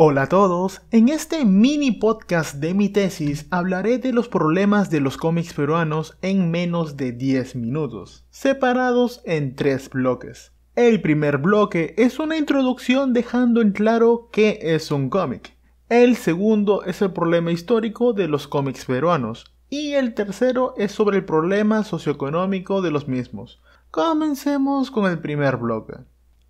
Hola a todos, en este mini podcast de mi tesis hablaré de los problemas de los cómics peruanos en menos de 10 minutos, separados en tres bloques. El primer bloque es una introducción dejando en claro qué es un cómic. El segundo es el problema histórico de los cómics peruanos. Y el tercero es sobre el problema socioeconómico de los mismos. Comencemos con el primer bloque.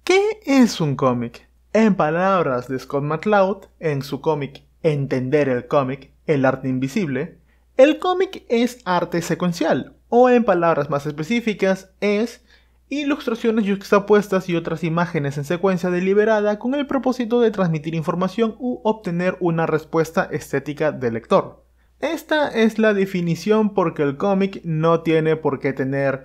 ¿Qué es un cómic? En palabras de Scott McCloud, en su cómic Entender el cómic, el arte invisible, el cómic es arte secuencial, o en palabras más específicas, es ilustraciones juxtapuestas y otras imágenes en secuencia deliberada con el propósito de transmitir información u obtener una respuesta estética del lector. Esta es la definición porque el cómic no tiene por qué tener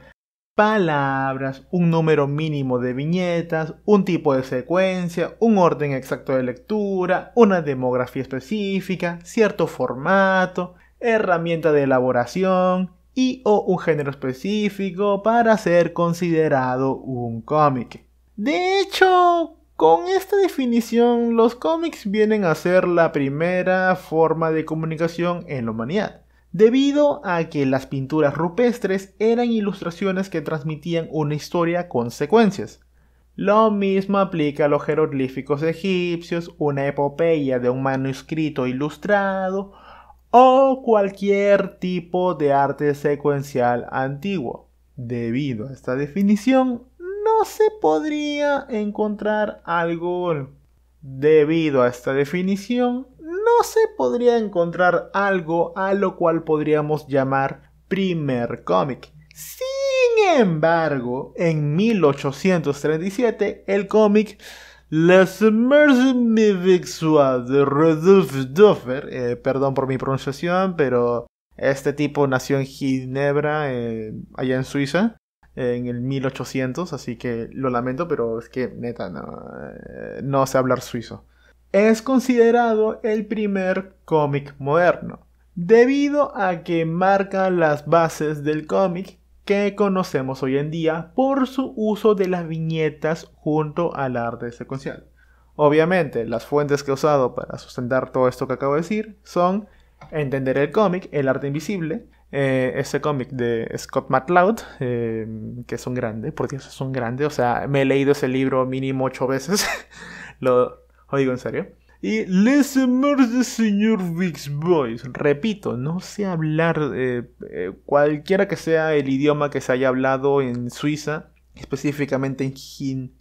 palabras, un número mínimo de viñetas, un tipo de secuencia, un orden exacto de lectura, una demografía específica, cierto formato, herramienta de elaboración y o un género específico para ser considerado un cómic. De hecho, con esta definición los cómics vienen a ser la primera forma de comunicación en la humanidad debido a que las pinturas rupestres eran ilustraciones que transmitían una historia con secuencias. Lo mismo aplica a los jeroglíficos egipcios, una epopeya de un manuscrito ilustrado o cualquier tipo de arte secuencial antiguo. Debido a esta definición, no se podría encontrar algo. Debido a esta definición, no se podría encontrar algo a lo cual podríamos llamar primer cómic. Sin embargo, en 1837 el cómic Les Mercenaires de Rudolf duffer eh, perdón por mi pronunciación, pero este tipo nació en Ginebra, eh, allá en Suiza, en el 1800, así que lo lamento, pero es que neta, no eh, sé hablar suizo es considerado el primer cómic moderno, debido a que marca las bases del cómic que conocemos hoy en día por su uso de las viñetas junto al arte secuencial. Obviamente, las fuentes que he usado para sustentar todo esto que acabo de decir son Entender el cómic, El arte invisible, eh, ese cómic de Scott McCloud, eh, que es un grande, por Dios, es un grande, o sea, me he leído ese libro mínimo ocho veces, lo, digo en serio. Y Les amores de señor Vix Boys. Repito, no sé hablar eh, eh, cualquiera que sea el idioma que se haya hablado en Suiza, específicamente en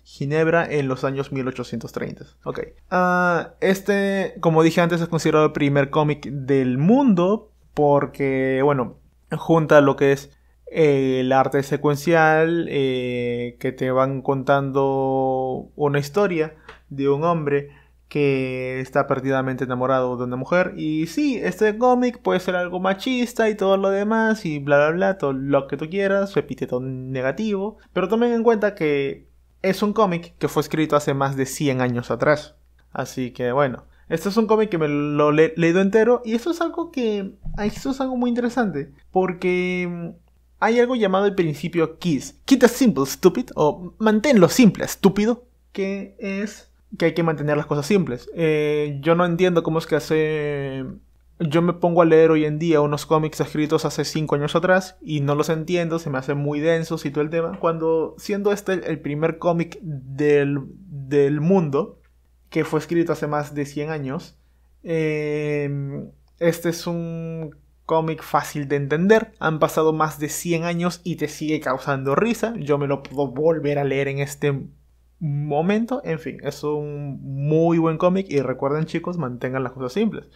Ginebra en los años 1830. Ok. Ah, este, como dije antes, es considerado el primer cómic del mundo porque, bueno, junta lo que es eh, el arte secuencial que te van contando una historia de un hombre que está perdidamente enamorado de una mujer. Y sí, este cómic puede ser algo machista y todo lo demás, y bla bla bla, todo lo que tú quieras, su epíteto negativo. Pero tomen en cuenta que es un cómic que fue escrito hace más de 100 años atrás. Así que bueno, este es un cómic que me lo he leído entero, y eso es algo que. Esto es algo muy interesante, porque. Mm, hay algo llamado el principio KISS. Keep simple, stupid. O manténlo simple, estúpido. Que es que hay que mantener las cosas simples. Eh, yo no entiendo cómo es que hace... Yo me pongo a leer hoy en día unos cómics escritos hace 5 años atrás y no los entiendo, se me hace muy denso, y todo el tema, cuando siendo este el primer cómic del, mundo, que fue escrito hace más de 100 años, em, este es un cómic fácil de entender. Han pasado más de 100 años y te sigue causando risa. Yo me lo puedo volver a leer en este momento. En fin, es un muy buen cómic y recuerden chicos, mantengan las cosas simples.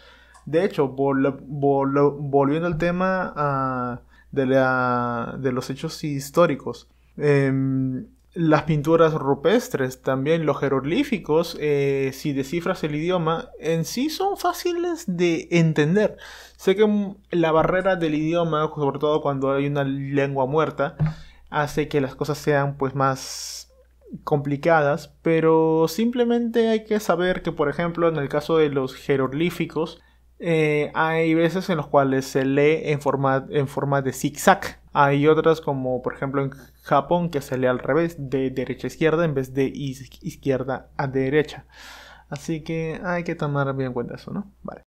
De hecho, volviendo al tema ah, de, los hechos históricos, em, las pinturas rupestres, también los jeroglíficos, eh, si descifras el idioma, en sí son fáciles de entender. Sé que la barrera del idioma, sobre todo cuando hay una lengua muerta, hace que las cosas sean pues más complicadas, pero simplemente hay que saber que, por ejemplo, en el caso de los jeroglíficos, eh, hay veces en los cuales se lee en forma, en forma de zigzag. Hay otras como por ejemplo en Japón que se lee al revés, de derecha a izquierda en vez de izquierda a derecha. Así que hay que tomar bien cuenta eso, ¿no? Vale.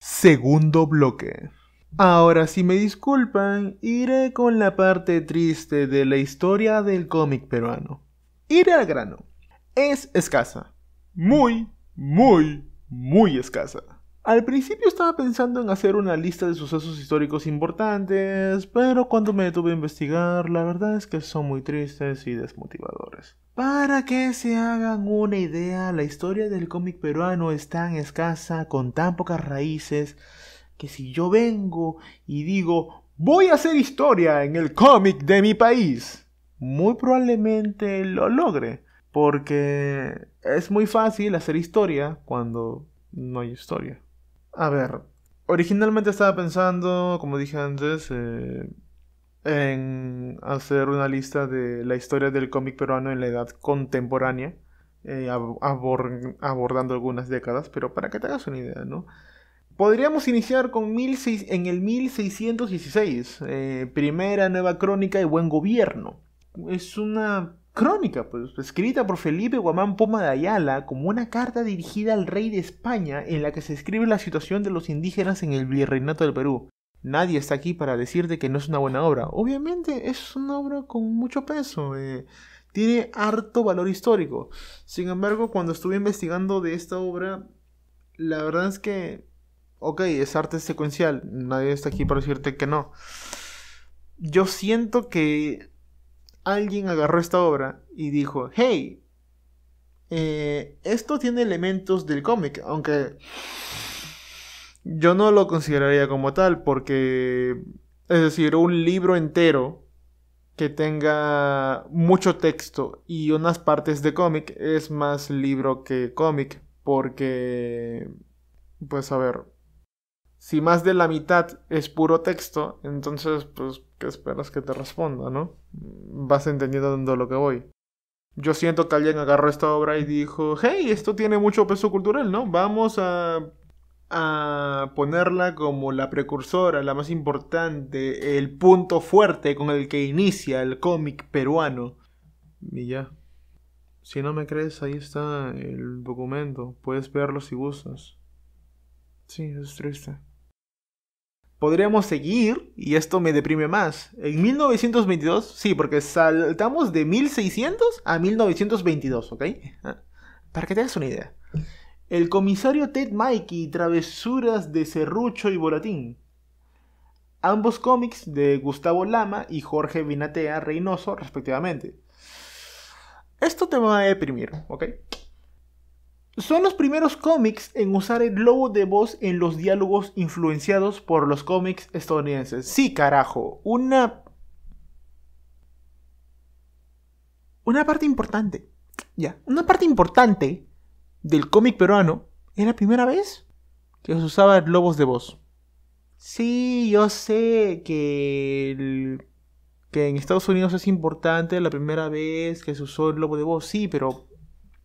Segundo bloque. Ahora, si me disculpan, iré con la parte triste de la historia del cómic peruano ir al grano. Es escasa. Muy, muy, muy escasa. Al principio estaba pensando en hacer una lista de sucesos históricos importantes, pero cuando me tuve a investigar, la verdad es que son muy tristes y desmotivadores. Para que se hagan una idea, la historia del cómic peruano es tan escasa, con tan pocas raíces, que si yo vengo y digo, voy a hacer historia en el cómic de mi país, muy probablemente lo logre. Porque es muy fácil hacer historia cuando no hay historia. A ver, originalmente estaba pensando, como dije antes, eh, en hacer una lista de la historia del cómic peruano en la edad contemporánea, eh, abordando algunas décadas, pero para que te hagas una idea, ¿no? Podríamos iniciar con en el 1616, eh, primera nueva crónica y buen gobierno es una crónica, pues, escrita por Felipe Guamán Poma de Ayala como una carta dirigida al rey de España en la que se escribe la situación de los indígenas en el virreinato del Perú. Nadie está aquí para decirte que no es una buena obra. Obviamente es una obra con mucho peso, eh, tiene harto valor histórico. Sin embargo, cuando estuve investigando de esta obra, la verdad es que, ok, es arte secuencial, nadie está aquí para decirte que no. Yo siento que alguien agarró esta obra y dijo, hey, eh, esto tiene elementos del cómic, aunque yo no lo consideraría como tal, porque, es decir, un libro entero que tenga mucho texto y unas partes de cómic es más libro que cómic, porque, pues a ver, si más de la mitad es puro texto, entonces, pues, ¿qué esperas que te responda, no? Vas entendiendo dónde lo que voy. Yo siento que alguien agarró esta obra y dijo, hey, esto tiene mucho peso cultural, ¿no? Vamos a, a ponerla como la precursora, la más importante, el punto fuerte con el que inicia el cómic peruano. Y ya. Si no me crees, ahí está el documento. Puedes verlo si gustas. Sí, es triste podríamos seguir, y esto me deprime más. En 1922, sí, porque saltamos de 1600 a 1922, ¿ok? Ah, para que te hagas una idea. El comisario Ted Mikey, Travesuras de Cerrucho y Bolatín. Ambos cómics de Gustavo Lama y Jorge Vinatea Reynoso, respectivamente. Esto te va a deprimir, ¿ok? Son los primeros cómics en usar el lobo de voz en los diálogos influenciados por los cómics estadounidenses. Sí, carajo, una... Una parte importante, ya, una parte importante del cómic peruano era la primera vez que se usaba el lobo de voz. Sí, yo sé que, que en Estados Unidos es importante la primera vez que se usó el lobo de voz, sí, pero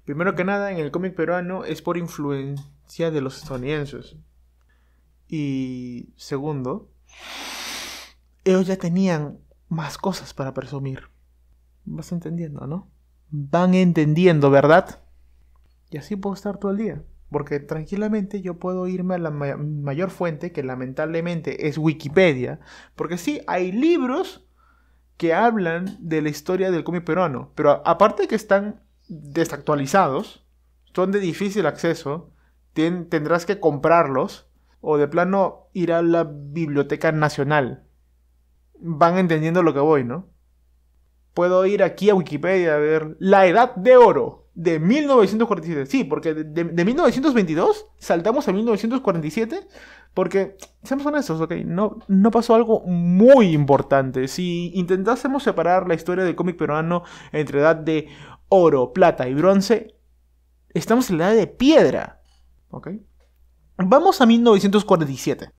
Primero que nada, en el cómic peruano es por influencia de los estadounidenses. Y segundo, ellos ya tenían más cosas para presumir. Vas entendiendo, ¿no? Van entendiendo, ¿verdad? Y así puedo estar todo el día. Porque tranquilamente yo puedo irme a la mayor fuente, que lamentablemente es Wikipedia. Porque sí, hay libros que hablan de la historia del cómic peruano. Pero aparte que están desactualizados, son de difícil acceso, tendrás que comprarlos o de plano ir a la Biblioteca Nacional. Van entendiendo lo que voy, ¿no? Puedo ir aquí a Wikipedia a ver la Edad de Oro de 1947. Sí, porque de, 1922 saltamos a 1947 porque, seamos honestos, ok, no, no pasó algo muy importante. Si intentásemos separar la historia del cómic peruano entre edad de oro, plata y bronce, estamos en la edad de piedra. Ok Vamos a 1947.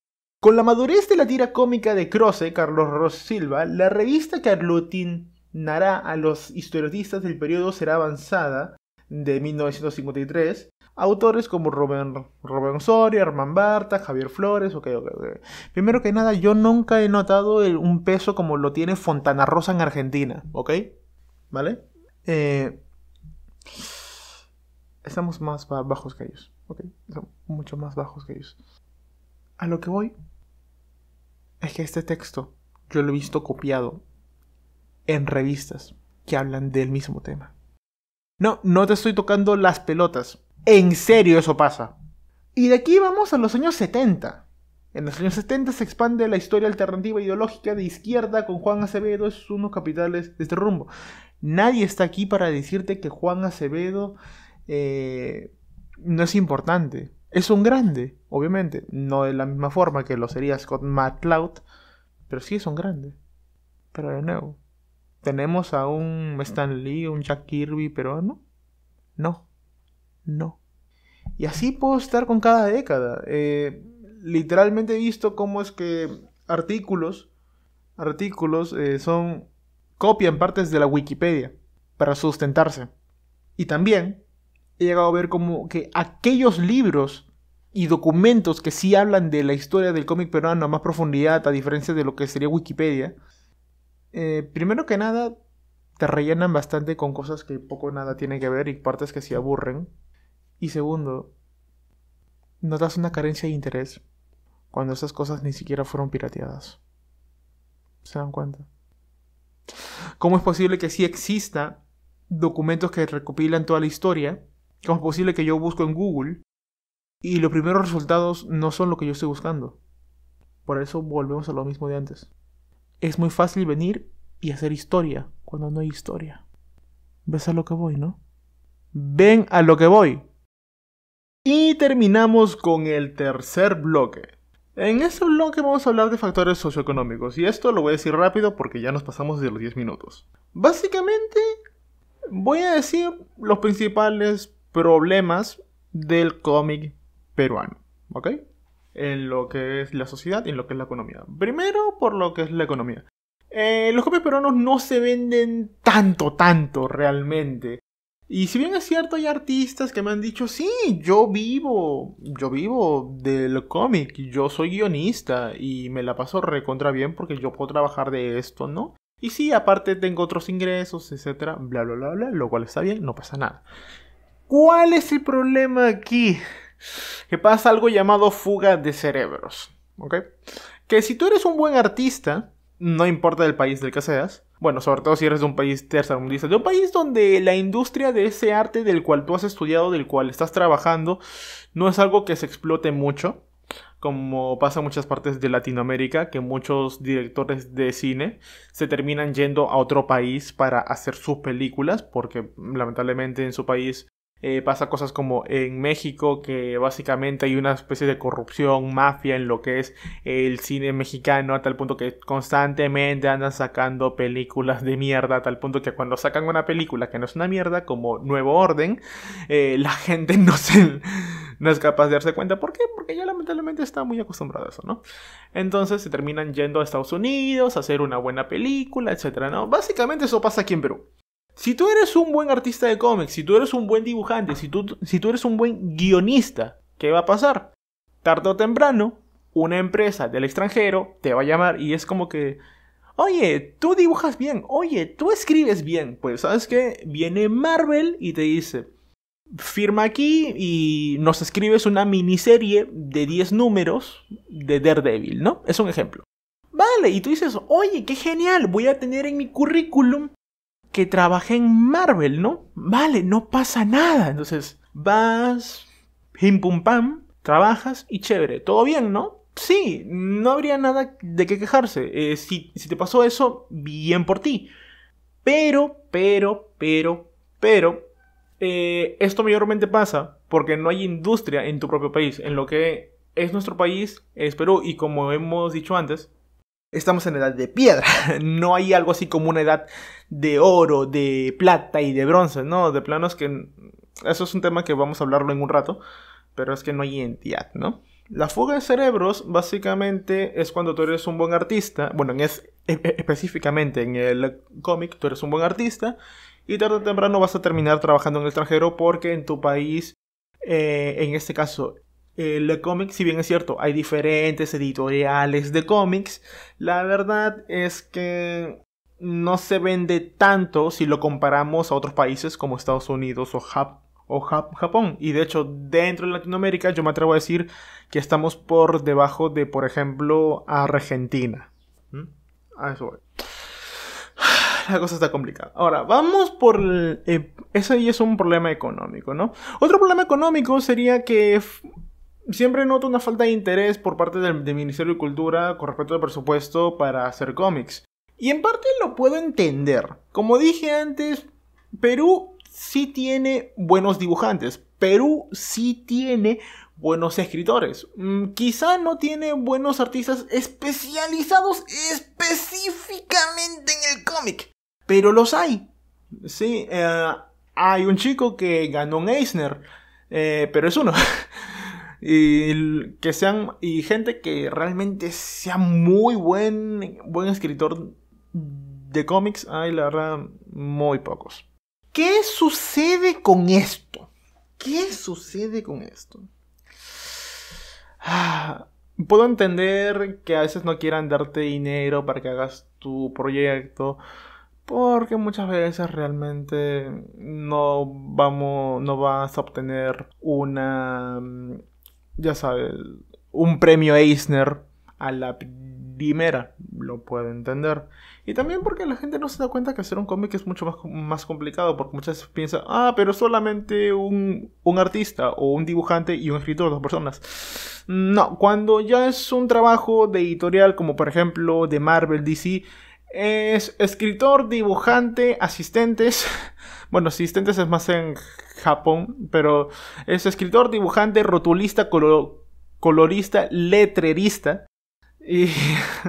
Con la madurez de la tira cómica de Croce, Carlos Ross Silva, la revista que aglutinará a los historiotistas del periodo será avanzada de 1953. Autores como Rubén Robert Soria, Armán Barta, Javier Flores, okay, ok, ok, Primero que nada, yo nunca he notado un peso como lo tiene Fontana Rosa en Argentina, ¿ok? ¿Vale? Eh, estamos más bajos que ellos. son mucho más bajos que ellos. A lo que voy es que este texto yo lo he visto copiado en revistas que hablan del mismo tema. No, no te estoy tocando las pelotas. En serio eso pasa. Y de aquí vamos a los años 70. En los años 70 se expande la historia alternativa ideológica de izquierda con Juan Acevedo uno de unos capitales de este rumbo. Nadie está aquí para decirte que Juan Acevedo eh, no es importante. Es un grande, obviamente. No de la misma forma que lo sería Scott McCloud, pero sí es un grande. Pero de nuevo, tenemos a un Stan Lee, un Jack Kirby, pero no. No. No. Y así puedo estar con cada década. Eh, literalmente he visto cómo es que artículos, artículos eh, son copian partes de la Wikipedia para sustentarse. Y también he llegado a ver como que aquellos libros y documentos que sí hablan de la historia del cómic peruano a más profundidad, a diferencia de lo que sería Wikipedia, eh, primero que nada te rellenan bastante con cosas que poco o nada tienen que ver y partes que sí aburren. Y segundo, notas una carencia de interés cuando esas cosas ni siquiera fueron pirateadas. ¿Se dan cuenta? ¿Cómo es posible que sí exista documentos que recopilan toda la historia? ¿Cómo es posible que yo busco en Google y los primeros resultados no son lo que yo estoy buscando? Por eso volvemos a lo mismo de antes. Es muy fácil venir y hacer historia cuando no hay historia. ¿Ves a lo que voy, no? Ven a lo que voy. Y terminamos con el tercer bloque. En este bloque vamos a hablar de factores socioeconómicos y esto lo voy a decir rápido porque ya nos pasamos de los 10 minutos. Básicamente voy a decir los principales problemas del cómic peruano, ¿ok? En lo que es la sociedad y en lo que es la economía. Primero por lo que es la economía. Eh, los cómics peruanos no se venden tanto, tanto realmente. Y si bien es cierto, hay artistas que me han dicho, sí, yo vivo, yo vivo del cómic, yo soy guionista y me la paso recontra bien porque yo puedo trabajar de esto, ¿no? Y sí, aparte tengo otros ingresos, etcétera, bla, bla, bla, bla, lo cual está bien, no pasa nada. ¿Cuál es el problema aquí? Que pasa algo llamado fuga de cerebros, ¿ok? Que si tú eres un buen artista, no importa el país del que seas, bueno, sobre todo si eres de un país tercermundista, de un país donde la industria de ese arte del cual tú has estudiado, del cual estás trabajando, no es algo que se explote mucho, como pasa en muchas partes de Latinoamérica, que muchos directores de cine se terminan yendo a otro país para hacer sus películas, porque lamentablemente en su país eh, pasa cosas como en México, que básicamente hay una especie de corrupción, mafia en lo que es el cine mexicano, a tal punto que constantemente andan sacando películas de mierda, a tal punto que cuando sacan una película que no es una mierda, como Nuevo Orden, eh, la gente no, se, no es capaz de darse cuenta. ¿Por qué? Porque ya lamentablemente está muy acostumbrada a eso, ¿no? Entonces se terminan yendo a Estados Unidos a hacer una buena película, etcétera, ¿no? Básicamente eso pasa aquí en Perú. Si tú eres un buen artista de cómics, si tú eres un buen dibujante, si tú, si tú eres un buen guionista, ¿qué va a pasar? Tarde o temprano, una empresa del extranjero te va a llamar y es como que, oye, tú dibujas bien, oye, tú escribes bien. Pues sabes que viene Marvel y te dice, firma aquí y nos escribes una miniserie de 10 números de Daredevil, ¿no? Es un ejemplo. Vale, y tú dices, oye, qué genial, voy a tener en mi currículum que trabajé en Marvel, ¿no? Vale, no pasa nada. Entonces, vas, pim pum pam, trabajas y chévere, todo bien, ¿no? Sí, no habría nada de qué quejarse. Eh, si, te pasó eso, bien por ti. Pero, pero, pero, pero, eh, esto mayormente pasa porque no hay industria en tu propio país. En lo que es nuestro país, es Perú, y como hemos dicho antes, estamos en edad de piedra. No hay algo así como una edad de oro, de plata y de bronce, ¿no? De planos que... Eso es un tema que vamos a hablarlo en un rato, pero es que no hay entidad, ¿no? La fuga de cerebros básicamente es cuando tú eres un buen artista, bueno, es, e, e, específicamente en el cómic tú eres un buen artista y tarde o temprano vas a terminar trabajando en el extranjero porque en tu país, eh, en este caso el eh, cómic, si bien es cierto, hay diferentes editoriales de cómics, la verdad es que no se vende tanto si lo comparamos a otros países como Estados Unidos o, Japón. Y de hecho, dentro de Latinoamérica yo me atrevo a decir que estamos por debajo de, por ejemplo, Argentina. ¿Mm? A eso La cosa está complicada. Ahora, vamos por... Eh, ese ahí es un problema económico, ¿no? Otro problema económico sería que siempre noto una falta de interés por parte del, Ministerio de Cultura con respecto al presupuesto para hacer cómics. Y en parte lo puedo entender. Como dije antes, Perú sí tiene buenos dibujantes. Perú sí tiene buenos escritores. Mm, quizá no tiene buenos artistas especializados específicamente en el cómic. Pero los hay. Sí, eh, hay un chico que ganó un Eisner. Eh, pero es uno. Y que sean. Y gente que realmente sea muy buen. Buen escritor de cómics. Hay la verdad, muy pocos. ¿Qué sucede con esto? ¿Qué sucede con esto? Ah, puedo entender que a veces no quieran darte dinero para que hagas tu proyecto. Porque muchas veces realmente no vamos. no vas a obtener una ya sabes, un premio Eisner a la primera, lo puede entender. Y también porque la gente no se da cuenta que hacer un cómic es mucho más, más complicado, porque muchas veces piensan, ah, pero solamente un, un, artista o un dibujante y un escritor, dos personas. No, cuando ya es un trabajo de editorial, como por ejemplo de Marvel, DC, es escritor, dibujante, asistentes. Bueno, asistentes es más en Japón, pero es escritor, dibujante, rotulista, colorista, letrerista. Y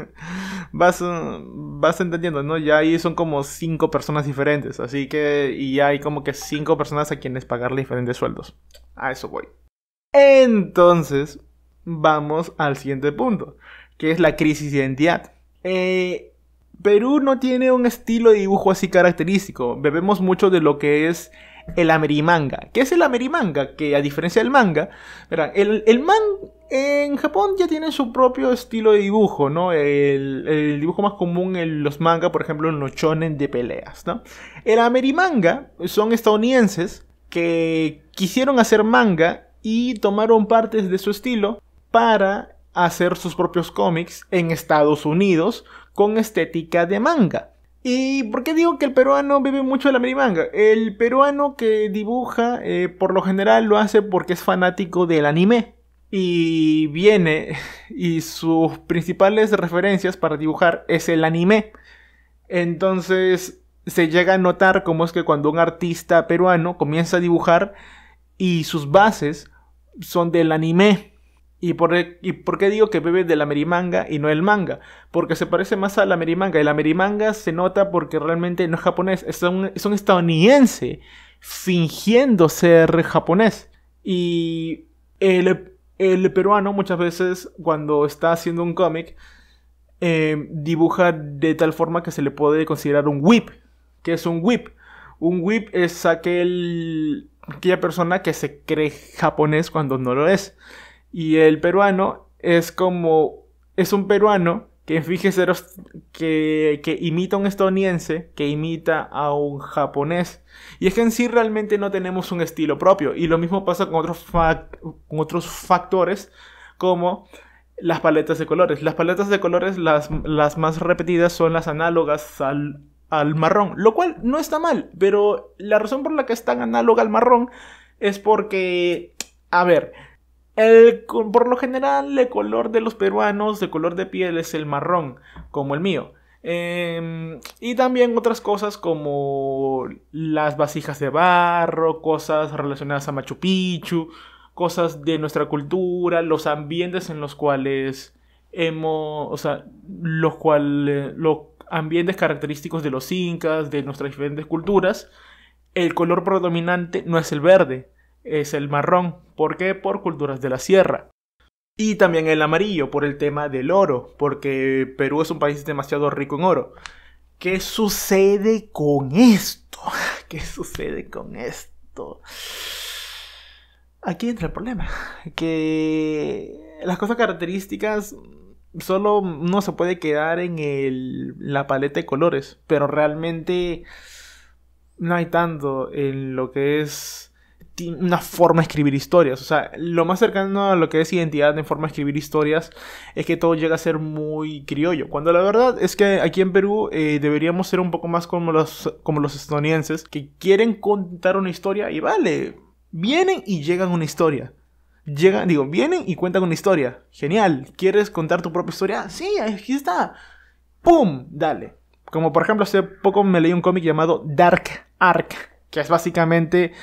vas, vas entendiendo, ¿no? Ya ahí son como cinco personas diferentes, así que y ya hay como que cinco personas a quienes pagarle diferentes sueldos. A eso voy. Entonces, vamos al siguiente punto, que es la crisis de identidad. Eh, Perú no tiene un estilo de dibujo así característico. Bebemos mucho de lo que es el amerimanga. ¿Qué es el amerimanga? Que a diferencia del manga, el, el man en Japón ya tiene su propio estilo de dibujo, ¿no? El, dibujo más común en los mangas, por ejemplo, en los chonen de peleas, ¿no? El amerimanga son estadounidenses que quisieron hacer manga y tomaron partes de su estilo para hacer sus propios cómics en Estados Unidos con estética de manga. ¿Y por qué digo que el peruano vive mucho de la merimanga? El peruano que dibuja, eh, por lo general lo hace porque es fanático del anime. Y viene, y sus principales referencias para dibujar es el anime. Entonces se llega a notar cómo es que cuando un artista peruano comienza a dibujar y sus bases son del anime ¿Y por, e, ¿Y por, qué digo que bebe de la merimanga y no el manga? Porque se parece más a la merimanga. Y la merimanga se nota porque realmente no es japonés, es un, estadounidense fingiendo ser japonés. Y el, peruano muchas veces cuando está haciendo un cómic eh, dibuja de tal forma que se le puede considerar un whip. ¿Qué es un whip? Un whip es aquel, aquella persona que se cree japonés cuando no lo es. Y el peruano es como. Es un peruano que fíjese que, que imita a un estadounidense, que imita a un japonés. Y es que en sí realmente no tenemos un estilo propio. Y lo mismo pasa con otros, con otros factores como las paletas de colores. Las paletas de colores las, las más repetidas son las análogas al, al marrón, lo cual no está mal, pero la razón por la que es tan análoga al marrón es porque, a ver, por lo general, el color de los peruanos, el color de piel es el marrón, como el mío. Em, y también otras cosas como las vasijas de barro, cosas relacionadas a Machu Picchu, cosas de nuestra cultura, los ambientes en los cuales hemos, o sea, los, cual, eh, los ambientes característicos de los incas, de nuestras diferentes culturas. El color predominante no es el verde, es el marrón. ¿Por qué? Por culturas de la sierra. Y también el amarillo, por el tema del oro, porque Perú es un país demasiado rico en oro. ¿Qué sucede con esto? ¿Qué sucede con esto? Aquí entra el problema, que las cosas características solo no se puede quedar en el, la paleta de colores, pero realmente no hay tanto en lo que es una forma de escribir historias. O sea, lo más cercano a lo que es identidad en forma de escribir historias es que todo llega a ser muy criollo. Cuando la verdad es que aquí en Perú eh, deberíamos ser un poco más como los, como los estadounidenses que quieren contar una historia y vale, vienen y llegan una historia. Llegan, digo, vienen y cuentan una historia. Genial. ¿Quieres contar tu propia historia? Sí, aquí está. ¡Pum! Dale. Como por ejemplo, hace poco me leí un cómic llamado Dark Ark, que es básicamente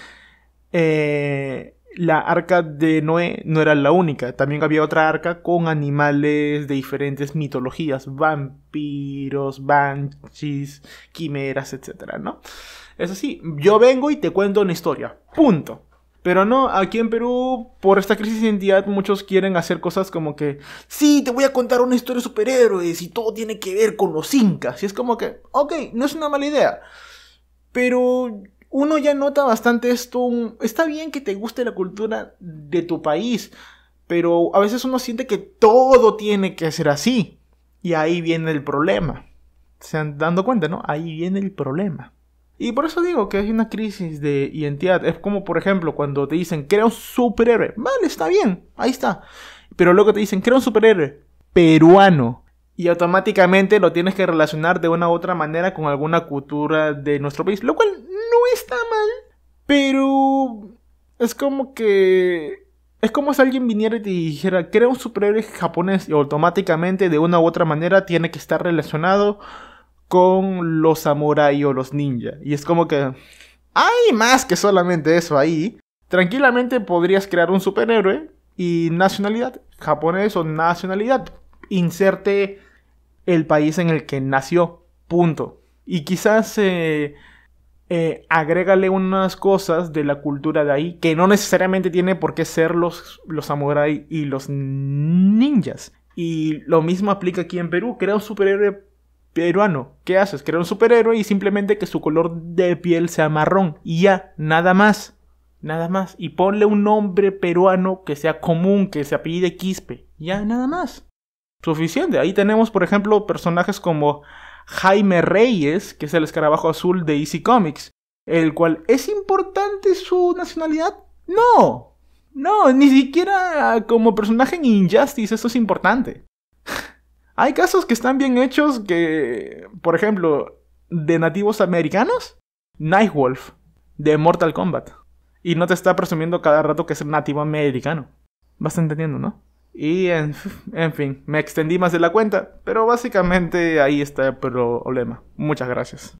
eh, la arca de Noé no era la única, también había otra arca con animales de diferentes mitologías, vampiros, banshees, quimeras, etc. ¿no? Es así, yo vengo y te cuento una historia, punto. Pero no, aquí en Perú, por esta crisis de identidad, muchos quieren hacer cosas como que, sí, te voy a contar una historia de superhéroes y todo tiene que ver con los incas. Y es como que, ok, no es una mala idea. Pero uno ya nota bastante esto. Está bien que te guste la cultura de tu país, pero a veces uno siente que todo tiene que ser así. Y ahí viene el problema. Se han dando cuenta, ¿no? Ahí viene el problema. Y por eso digo que hay una crisis de identidad. Es como, por ejemplo, cuando te dicen, crea un superhéroe. Vale, está bien, ahí está. Pero luego te dicen, crea un superhéroe peruano. Y automáticamente lo tienes que relacionar de una u otra manera con alguna cultura de nuestro país. Lo cual está mal, pero es como que... Es como si alguien viniera y te dijera, Crea un superhéroe japonés y automáticamente de una u otra manera tiene que estar relacionado con los samuráis o los ninjas. Y es como que hay más que solamente eso ahí. Tranquilamente podrías crear un superhéroe y nacionalidad, japonés o nacionalidad. Inserte el país en el que nació, punto. Y quizás eh, eh, agrégale unas cosas de la cultura de ahí que no necesariamente tiene por qué ser los, los y los ninjas. Y lo mismo aplica aquí en Perú. Crea un superhéroe peruano. ¿Qué haces? Crea un superhéroe y simplemente que su color de piel sea marrón. Y ya, nada más. Nada más. Y ponle un nombre peruano que sea común, que se apellide Quispe. Ya, nada más. Suficiente. Ahí tenemos, por ejemplo, personajes como Jaime Reyes, que es el escarabajo azul de Easy Comics, el cual es importante su nacionalidad. No, no, ni siquiera como personaje en Injustice eso es importante. Hay casos que están bien hechos que, por ejemplo, de nativos americanos, Nightwolf, de Mortal Kombat. Y no te está presumiendo cada rato que es nativo americano. Vas entendiendo, ¿no? Y en, en, fin, me extendí más de la cuenta, pero básicamente ahí está el problema. Muchas gracias.